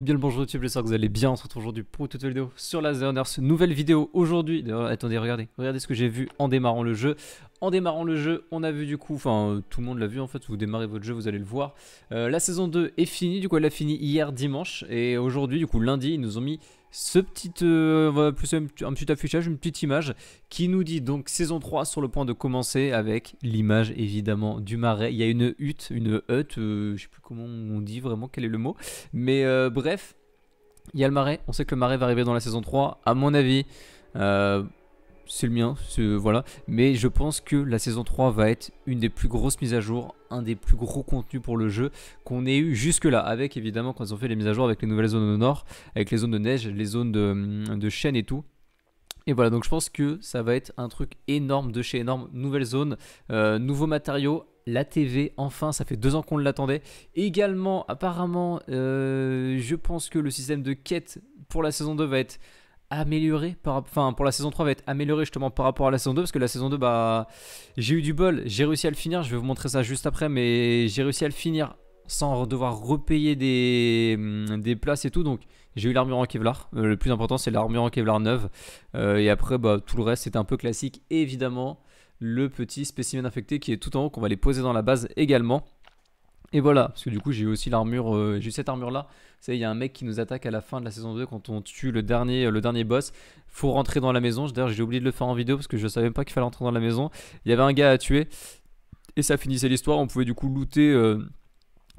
Bien le bonjour YouTube, j'espère que vous allez bien, on se retrouve aujourd'hui pour une toute vidéo sur la Zerners. Nouvelle vidéo aujourd'hui, attendez, regardez, regardez ce que j'ai vu en démarrant le jeu. En démarrant le jeu, on a vu du coup, enfin tout le monde l'a vu en fait, vous démarrez votre jeu, vous allez le voir. Euh, la saison 2 est finie, du coup elle a fini hier dimanche et aujourd'hui du coup lundi ils nous ont mis ce petit, euh, plus un, petit affichage, une petite image qui nous dit donc saison 3 sur le point de commencer avec l'image évidemment du marais. Il y a une hutte, une hutte, euh, je sais plus comment on dit vraiment quel est le mot, mais euh, bref, il y a le marais. On sait que le marais va arriver dans la saison 3, à mon avis c'est le mien, voilà. Mais je pense que la saison 3 va être une des plus grosses mises à jour, un des plus gros contenus pour le jeu qu'on ait eu jusque-là. Avec évidemment, quand ils ont fait les mises à jour avec les nouvelles zones au nord, avec les zones de neige, les zones de, de chaîne et tout. Et voilà, donc je pense que ça va être un truc énorme de chez énorme. Nouvelle zone, euh, nouveaux matériaux, la TV, enfin, ça fait deux ans qu'on l'attendait. Également, apparemment, euh, je pense que le système de quête pour la saison 2 va être amélioré par enfin pour la saison 3 va être amélioré justement par rapport à la saison 2 parce que la saison 2 bah j'ai eu du bol, j'ai réussi à le finir, je vais vous montrer ça juste après mais j'ai réussi à le finir sans devoir repayer des, hum, des places et tout donc j'ai eu l'armure en Kevlar, euh, le plus important c'est l'armure en Kevlar neuve euh, et après bah tout le reste c'est un peu classique évidemment le petit spécimen infecté qui est tout en haut qu'on va les poser dans la base également et voilà, parce que du coup j'ai eu aussi l'armure, euh, j'ai cette armure là. C'est il y a un mec qui nous attaque à la fin de la saison 2 quand on tue le dernier, le dernier boss. Faut rentrer dans la maison. D'ailleurs j'ai oublié de le faire en vidéo parce que je savais même pas qu'il fallait rentrer dans la maison. Il y avait un gars à tuer et ça finissait l'histoire. On pouvait du coup looter euh,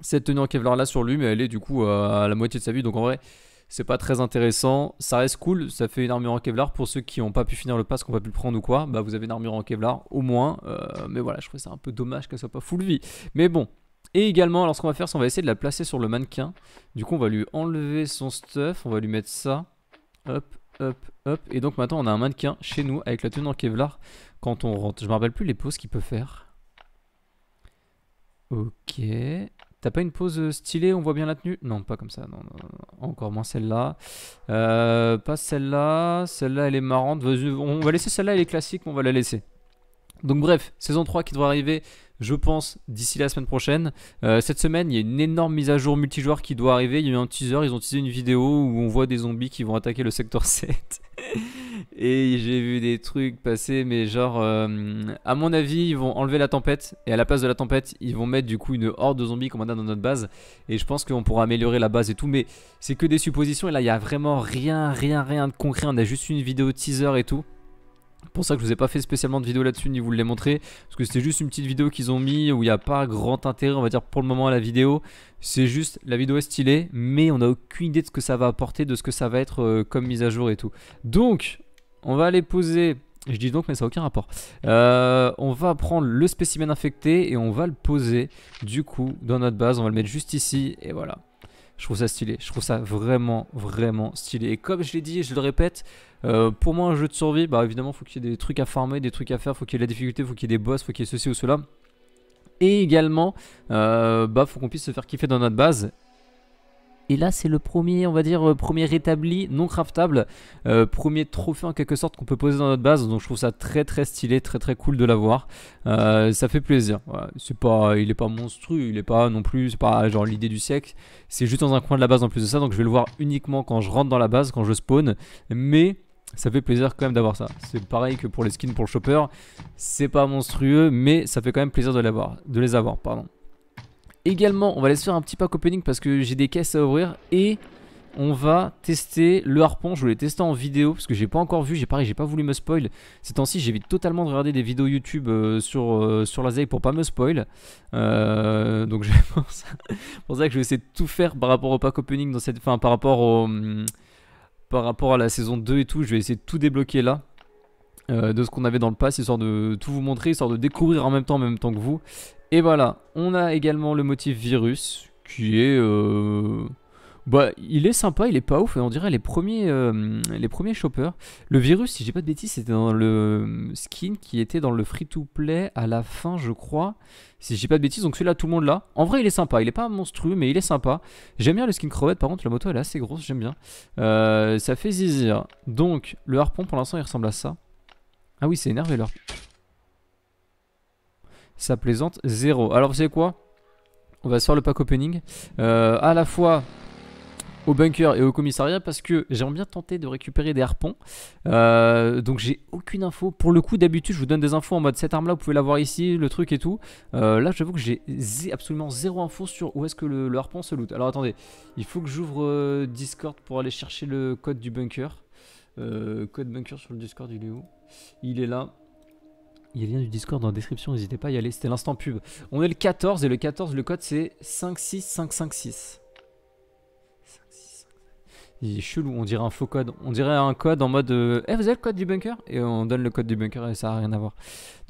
cette tenue en Kevlar là sur lui, mais elle est du coup à la moitié de sa vie. Donc en vrai c'est pas très intéressant. Ça reste cool, ça fait une armure en Kevlar. Pour ceux qui n'ont pas pu finir le pass, Qu'on n'ont pas pu le prendre ou quoi, bah vous avez une armure en Kevlar au moins. Euh, mais voilà, je trouvais ça un peu dommage qu'elle soit pas full vie. Mais bon, et également, alors ce qu'on va faire, c'est qu'on va essayer de la placer sur le mannequin. Du coup, on va lui enlever son stuff, on va lui mettre ça. Hop, hop, hop. Et donc maintenant, on a un mannequin chez nous avec la tenue en Kevlar quand on rentre. Je me rappelle plus les poses qu'il peut faire. Ok. T'as pas une pose stylée, on voit bien la tenue Non, pas comme ça, non, encore moins celle-là. Euh, pas celle-là, celle-là elle est marrante. On va laisser celle-là, elle est classique, on va la laisser. Donc bref, saison 3 qui doit arriver je pense, d'ici la semaine prochaine. Euh, cette semaine, il y a une énorme mise à jour multijoueur qui doit arriver. Il y a eu un teaser, ils ont teasé une vidéo où on voit des zombies qui vont attaquer le secteur 7. et j'ai vu des trucs passer, mais genre, euh, à mon avis, ils vont enlever la tempête. Et à la place de la tempête, ils vont mettre du coup une horde de zombies comme a dans notre base. Et je pense qu'on pourra améliorer la base et tout. Mais c'est que des suppositions. Et là, il y a vraiment rien, rien, rien de concret. On a juste une vidéo teaser et tout pour ça que je vous ai pas fait spécialement de vidéo là-dessus ni vous l'ai montré parce que c'était juste une petite vidéo qu'ils ont mis où il n'y a pas grand intérêt on va dire pour le moment à la vidéo c'est juste la vidéo est stylée mais on n'a aucune idée de ce que ça va apporter de ce que ça va être euh, comme mise à jour et tout donc on va aller poser je dis donc mais ça n'a aucun rapport euh, on va prendre le spécimen infecté et on va le poser du coup dans notre base on va le mettre juste ici et voilà je trouve ça stylé. Je trouve ça vraiment, vraiment stylé. Et comme je l'ai dit, et je le répète, euh, pour moi, un jeu de survie, bah évidemment, faut qu'il y ait des trucs à farmer, des trucs à faire, il faut qu'il y ait la difficulté, il faut qu'il y ait des boss, il faut qu'il y ait ceci ou cela. Et également, euh, bah, faut qu'on puisse se faire kiffer dans notre base. Et là, c'est le premier, on va dire, euh, premier rétabli non craftable, euh, premier trophée en quelque sorte qu'on peut poser dans notre base. Donc je trouve ça très très stylé, très très cool de l'avoir. Euh, ça fait plaisir. pas, il est pas monstrueux, il est pas non plus, c'est pas genre l'idée du siècle. C'est juste dans un coin de la base en plus de ça. Donc je vais le voir uniquement quand je rentre dans la base, quand je spawn. Mais ça fait plaisir quand même d'avoir ça. C'est pareil que pour les skins pour le chopper. C'est pas monstrueux, mais ça fait quand même plaisir de, de les avoir. pardon. Également, on va laisser faire un petit pack opening parce que j'ai des caisses à ouvrir. Et on va tester le harpon. Je voulais tester en vidéo parce que j'ai pas encore vu. J'ai pas, j'ai pas voulu me spoil. Ces temps-ci, j'évite totalement de regarder des vidéos YouTube euh, sur, euh, sur la Z pour pas me spoil. Euh, donc je pour ça que je vais essayer de tout faire par rapport au pack opening dans cette fin, par rapport hum, par rapport à la saison 2 et tout. Je vais essayer de tout débloquer là. de ce qu'on avait dans le pass, histoire de tout vous montrer, histoire de découvrir en même temps, en même temps que vous, et voilà, on a également le motif virus qui est... Euh, bah, il est sympa, il est pas ouf, on dirait les premiers, euh, les premiers shoppers. Le virus, si j'ai pas de bêtises, c'était dans le euh, skin qui était dans le free-to-play à la fin, je crois. Si j'ai pas de bêtises, donc celui-là, tout le monde l'a. En vrai, il est sympa, il est pas monstrueux, mais il est sympa. J'aime bien le skin crevette, par contre, la moto, elle est assez grosse, j'aime bien. ça fait zizir. Donc, le harpon, pour l'instant, il ressemble à ça. Ah oui, c'est énervé, là ça plaisante zéro. Alors vous savez quoi On va se faire le pack opening. Euh, à la fois au bunker et au commissariat parce que j'aimerais bien tenter de récupérer des harpons. Euh, donc j'ai aucune info. Pour le coup, d'habitude, je vous donne des infos en mode cette arme-là, vous pouvez l'avoir ici, le truc et tout. Euh, là, j'avoue que j'ai absolument zéro info sur où est-ce que le, harpon se loot. Alors attendez, il faut que j'ouvre Discord pour aller chercher le code du bunker. code bunker sur le Discord, il est où Il est là. Il y a le lien du Discord dans la description, n'hésitez pas à y aller. C'était l'instant pub. On est le 14 et le 14, le code c'est 56556. Il est chelou, on dirait un faux code. On dirait un code en mode euh, Eh, vous avez le code du bunker Et on donne le code du bunker et ça n'a rien à voir.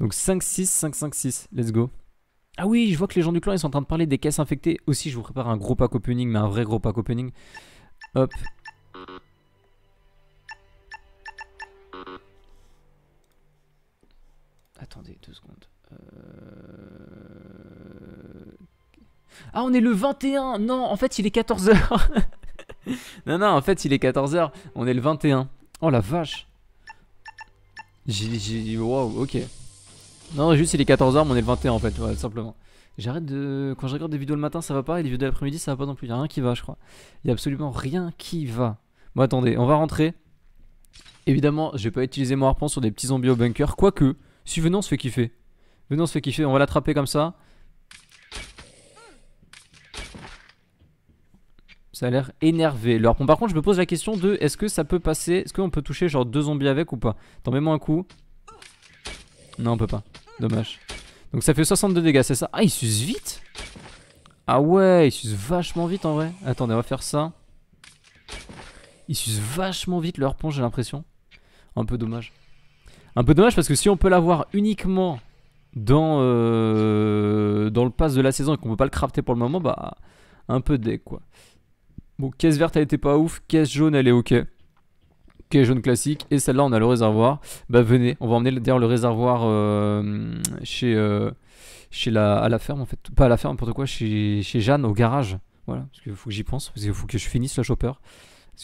Donc 56556, let's go. Ah oui, je vois que les gens du clan ils sont en train de parler des caisses infectées. Aussi, je vous prépare un gros pack opening, mais un vrai gros pack opening. Hop, Attendez deux secondes. Euh, ah, on est le 21 Non, en fait, il est 14h Non, non, en fait, il est 14h. On est le 21. Oh la vache J'ai... Wow, ok. Non, juste, il est 14h, mais on est le 21, en fait, ouais, simplement. J'arrête de... Quand je regarde des vidéos le matin, ça va pas, et les vidéos de l'après-midi, ça va pas non plus. Il a rien qui va, je crois. Il y a absolument rien qui va. Bon, attendez, on va rentrer. Évidemment, je vais pas utiliser mon harpon sur des petits zombies au bunker, quoique... Si ce se fait kiffer. ce se fait kiffer, on va l'attraper comme ça. Ça a l'air énervé. Leur par contre, je me pose la question de est-ce que ça peut passer Est-ce qu'on peut toucher genre deux zombies avec ou pas Attends, mets-moi un coup. Non, on peut pas. Dommage. Donc ça fait 62 dégâts, c'est ça Ah, il suce vite Ah ouais, il suce vachement vite en vrai. Attendez, on va faire ça. Ils suce vachement vite leur pont j'ai l'impression. Un peu dommage. Un peu dommage parce que si on peut l'avoir uniquement dans, euh, dans le pass de la saison et qu'on peut pas le crafter pour le moment, bah un peu deck quoi. Bon, caisse verte elle était pas ouf, caisse jaune elle est ok. Caisse jaune classique et celle-là on a le réservoir. Bah venez, on va emmener d'ailleurs le réservoir euh, chez, euh, chez la, à la ferme en fait. Pas à la ferme, n'importe quoi, chez, Jeanne au garage. Voilà, parce qu'il faut que j'y pense, parce qu'il faut que je finisse le chopper.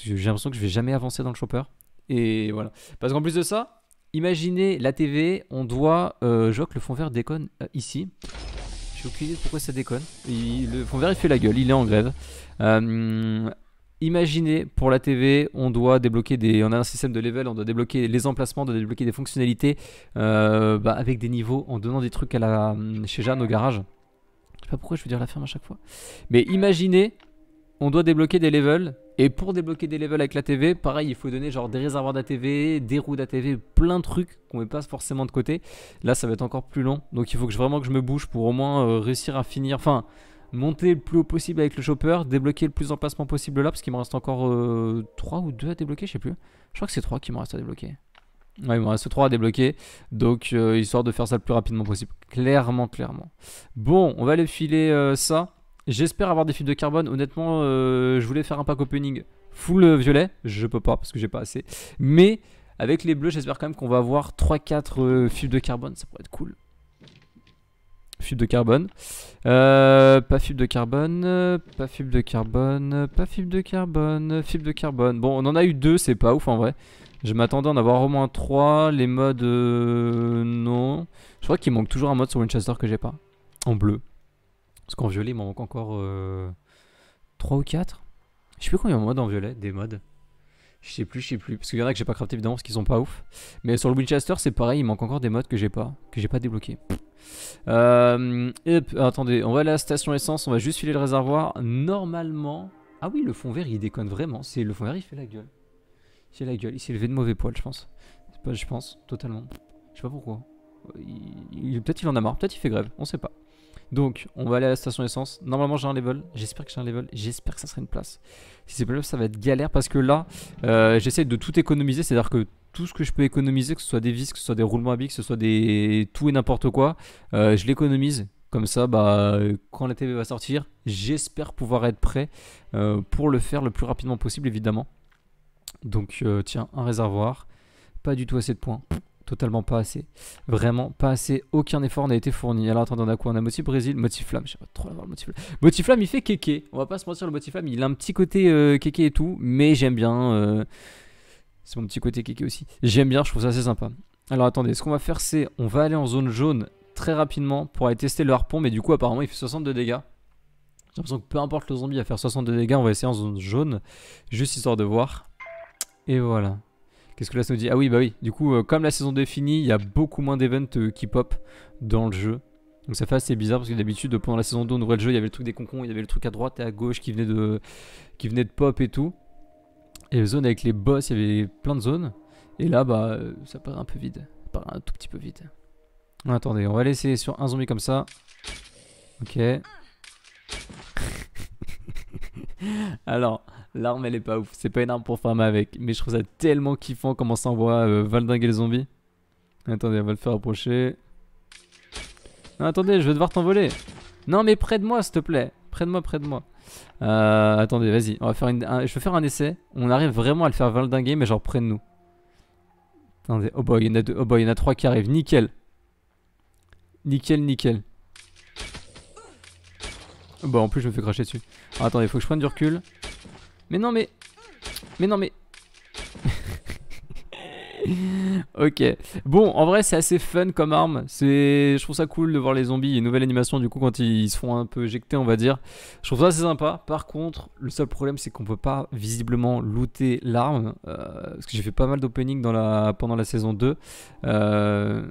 J'ai l'impression que je vais jamais avancer dans le chopper. Et voilà. Parce qu'en plus de ça, Imaginez la TV, on doit... je vois que le fond vert déconne euh, ici. Je aucune idée pourquoi ça déconne. le fond vert il fait la gueule, il est en grève. Euh, imaginez pour la TV, on doit débloquer des... On a un système de level, on doit débloquer les emplacements, on doit débloquer des fonctionnalités euh, bah, avec des niveaux en donnant des trucs à la, chez Jeanne au garage. Je sais pas pourquoi je veux dire la ferme à chaque fois. Mais imaginez, on doit débloquer des levels et pour débloquer des levels avec la TV, pareil, il faut donner genre des réservoirs d'ATV, des roues d'ATV, plein de trucs qu'on met pas forcément de côté. Là, ça va être encore plus long. Donc il faut que je, vraiment que je me bouge pour au moins euh, réussir à finir. Enfin, monter le plus haut possible avec le chopper, débloquer le plus emplacement possible là, parce qu'il me reste encore 3 euh, ou 2 à débloquer, je sais plus. Je crois que c'est 3 qui me reste à débloquer. Ouais, il me reste 3 à débloquer, donc euh, histoire de faire ça le plus rapidement possible. Clairement, clairement. Bon, on va aller filer ça. J'espère avoir des fibres de carbone. Honnêtement, euh, je voulais faire un pack opening full euh, violet. Je peux pas parce que j'ai pas assez. Mais avec les bleus, j'espère quand même qu'on va avoir 3-4 euh, fibres de carbone. Ça pourrait être cool. Fibre de carbone. pas fibre de carbone. Pas fibre de carbone. Pas fibre de carbone. Fibre de carbone. Bon, on en a eu deux, c'est pas ouf en vrai. Je m'attendais à en avoir au moins trois. Les modes, non. Je crois qu'il manque toujours un mode sur Winchester que j'ai pas. En bleu. Parce qu'en violet, il manque encore 3 euh, ou 4. Je sais plus combien il y en mode en violet, des modes. Je sais plus, je sais plus. Parce qu'il y en a que j'ai pas crafté évidemment parce qu'ils sont pas ouf. Mais sur le Winchester, c'est pareil, il manque encore des modes que j'ai pas, que j'ai pas débloqué. Euh, attendez, on va à la station essence, on va juste filer le réservoir. Normalement. Ah oui, le fond vert il déconne vraiment. C'est le fond vert il fait la gueule. Il fait la gueule, il s'est levé de mauvais poil, je pense. je pense, totalement. Je sais pas pourquoi. peut-être il en a marre, peut-être il fait grève, on sait pas. Donc, on va aller à la station essence. Normalement, j'ai un level. J'espère que j'ai un level. J'espère que ça sera une place. Si c'est pas le ça va être galère parce que là, euh, j'essaie de tout économiser. C'est-à-dire que tout ce que je peux économiser, que ce soit des vis, que ce soit des roulements à billes, que ce soit des tout et n'importe quoi, euh, je l'économise. Comme ça, bah, quand la TV va sortir, j'espère pouvoir être prêt euh, pour le faire le plus rapidement possible, évidemment. Donc, tiens, un réservoir. Pas du tout assez de points. Totalement pas assez. Vraiment pas assez. Aucun effort n'a été fourni. Alors attendez, on a quoi On a motif Brésil, motif flamme. Je sais pas trop le motif flamme. Motif il fait kéké. On va pas se mentir, le motif flamme, il a un petit côté euh, kéké et tout, mais j'aime bien. Euh, c'est mon petit côté kéké aussi. J'aime bien, je trouve ça assez sympa. Alors attendez, ce qu'on va faire, c'est on va aller en zone jaune très rapidement pour aller tester le harpon, mais du coup, apparemment, il fait 62 dégâts. J'ai l'impression que peu importe le zombie à faire 62 dégâts, on va essayer en zone jaune, juste histoire de voir. Et voilà. Qu'est-ce que là ça nous dit Ah oui, bah oui. Du coup, euh, comme la saison 2 est finie, il y a beaucoup moins d'events euh, qui pop dans le jeu. Donc ça fait assez bizarre parce que d'habitude euh, pendant la saison 2 on ouvrait le jeu, il y avait le truc des concons, il y avait le truc à droite et à gauche qui venait de, qui venait de pop et tout. Et les zones avec les boss, il y avait plein de zones. Et là bah ça paraît un peu vide. Ça paraît un tout petit peu vide. Attendez, on va laisser sur un zombie comme ça. Ok. Alors, l'arme elle est pas ouf, c'est pas une arme pour farmer avec, mais je trouve ça tellement kiffant comment ça envoie et euh, les zombies. Attendez, on va le faire approcher. Non, attendez, je vais devoir t'envoler. Non, mais près de moi, s'il te plaît. Près de moi, près de moi. Euh, attendez, vas-y, on va faire une, je vais faire un essai. On arrive vraiment à le faire valdinguer, mais genre près de nous. Attendez, oh boy, il y en a deux. Oh boy, il y en a trois qui arrivent. Nickel. Nickel, nickel. Bon bah, en plus je me fais cracher dessus. Ah, attends attendez, faut que je prenne du recul. Mais non mais... Mais non mais... ok. Bon, en vrai, c'est assez fun comme arme. C'est, je trouve ça cool de voir les zombies. Une nouvelle animation du coup quand ils se font un peu éjecter, on va dire. Je trouve ça assez sympa. Par contre, le seul problème, c'est qu'on peut pas visiblement looter l'arme, euh, parce que j'ai fait pas mal d'opening dans la pendant la saison 2. Euh...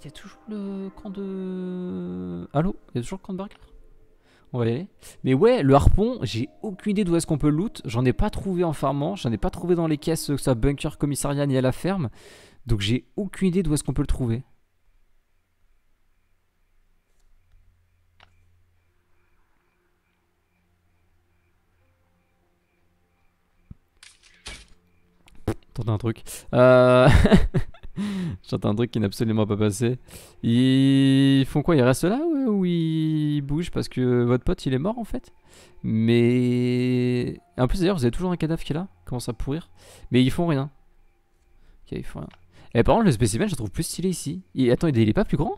Il y a toujours le camp de... Allô Il y a toujours le camp de Burger on va y aller. Mais ouais, le harpon, j'ai aucune idée d'où est-ce qu'on peut le loot. J'en ai pas trouvé en farmant, j'en ai pas trouvé dans les caisses, que ce soit bunker, commissariat ni à la ferme. Donc j'ai aucune idée d'où est-ce qu'on peut le trouver. Tentez un truc. Euh... J'entends un truc qui n'est absolument pas passé. Ils font quoi Ils restent là ou ils bougent parce que votre pote il est mort en fait Mais. En plus d'ailleurs, vous avez toujours un cadavre qui est là, commence à pourrir. Mais ils font rien. Ok, ils font rien. Et eh, par contre, le spécimen, je trouve plus stylé ici. Et, attends, il est pas plus grand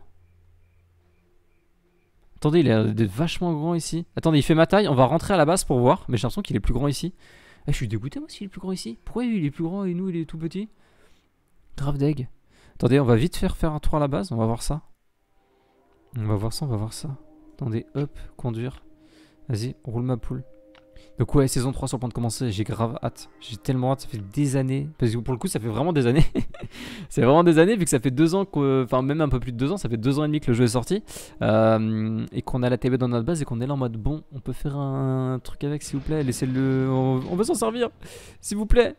Attendez, il est vachement grand ici. Attendez, il fait ma taille. On va rentrer à la base pour voir. Mais j'ai l'impression qu'il est plus grand ici. Ah, je suis dégoûté moi s'il est plus grand ici. Pourquoi il est plus grand et nous il est tout petit grave deg. Attendez, on va vite faire faire un tour à la base, on va voir ça. On va voir ça, on va voir ça. Attendez, hop, conduire. Vas-y, roule ma poule. Donc ouais, saison 3 sur le point de commencer, j'ai grave hâte. J'ai tellement hâte, ça fait des années. Parce que pour le coup, ça fait vraiment des années. c'est vraiment des années, vu que ça fait deux ans, que, enfin même un peu plus de deux ans, ça fait deux ans et demi que le jeu est sorti. Euh, et qu'on a la TV dans notre base et qu'on est là en mode, bon, on peut faire un truc avec, s'il vous plaît. Laissez-le... On veut s'en servir, s'il vous plaît.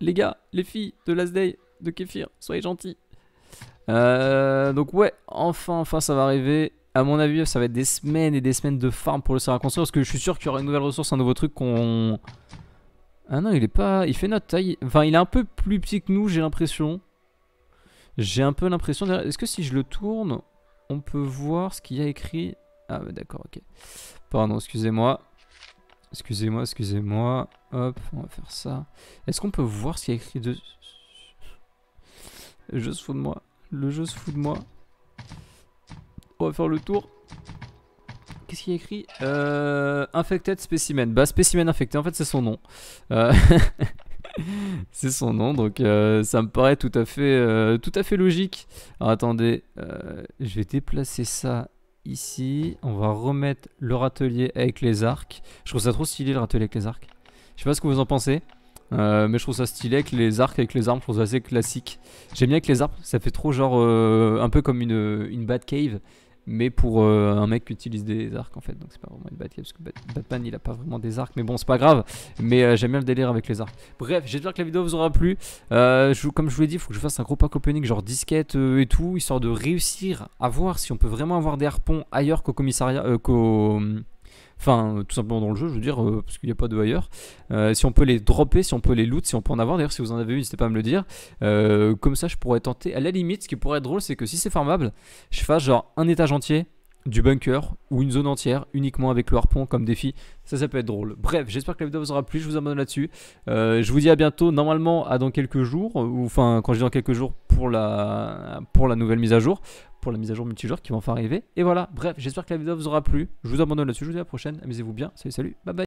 Les gars, les filles de Last Day de Kefir, soyez gentils. Euh, donc ouais, enfin, enfin ça va arriver. À mon avis, ça va être des semaines et des semaines de farm pour le serveur construire parce que je suis sûr qu'il y aura une nouvelle ressource, un nouveau truc qu'on... Ah non, il est pas... Il fait notre taille. Enfin, il est un peu plus petit que nous, j'ai l'impression. J'ai un peu l'impression... Est-ce que si je le tourne, on peut voir ce qu'il y a écrit Ah d'accord, ok. Pardon, excusez-moi. Excusez-moi, excusez-moi. Hop, on va faire ça. Est-ce qu'on peut voir ce qu'il y a écrit dessus Le jeu se fout de moi. Le jeu se fout de moi. On va faire le tour. Qu'est-ce qu'il y a écrit euh, Infected Specimen. Bah, Specimen Infecté, en fait, c'est son nom. Euh, c'est son nom, donc euh, ça me paraît tout à fait, tout à fait logique. Alors attendez, je vais déplacer ça ici. On va remettre le râtelier avec les arcs. Je trouve ça trop stylé le râtelier avec les arcs. Je sais pas ce que vous en pensez. Euh, mais je trouve ça stylé avec les arcs, avec les armes, je trouve ça assez classique. J'aime bien avec les arcs, ça fait trop genre euh, un peu comme une, une cave mais pour euh, un mec qui utilise des arcs en fait donc c'est pas vraiment une bataille parce que Batman il a pas vraiment des arcs mais bon c'est pas grave mais euh, j'aime bien le délire avec les arcs bref j'espère que la vidéo vous aura plu euh, comme je vous l'ai dit il faut que je fasse un gros pack opening genre disquette euh, et tout histoire de réussir à voir si on peut vraiment avoir des harpons ailleurs qu'au commissariat qu'au Enfin, euh, tout simplement dans le jeu, je veux dire, euh, parce qu'il n'y a pas de ailleurs. Euh, si on peut les dropper, si on peut les loot, si on peut en avoir. D'ailleurs, si vous en avez eu, n'hésitez pas à me le dire. comme ça, je pourrais tenter. À la limite, ce qui pourrait être drôle, c'est que si c'est farmable, je fasse genre un étage entier du bunker ou une zone entière uniquement avec le harpon comme défi. Ça, ça peut être drôle. Bref, j'espère que la vidéo vous aura plu. Je vous abonne là-dessus. je vous dis à bientôt, normalement, à dans quelques jours. Ou enfin, quand je dis dans quelques jours, pour la, pour la nouvelle mise à jour pour la mise à jour multijoueur qui vont enfin arriver. Et voilà, bref, j'espère que la vidéo vous aura plu. Je vous abandonne là-dessus, je vous dis à la prochaine. Amusez-vous bien, salut, salut, bye bye.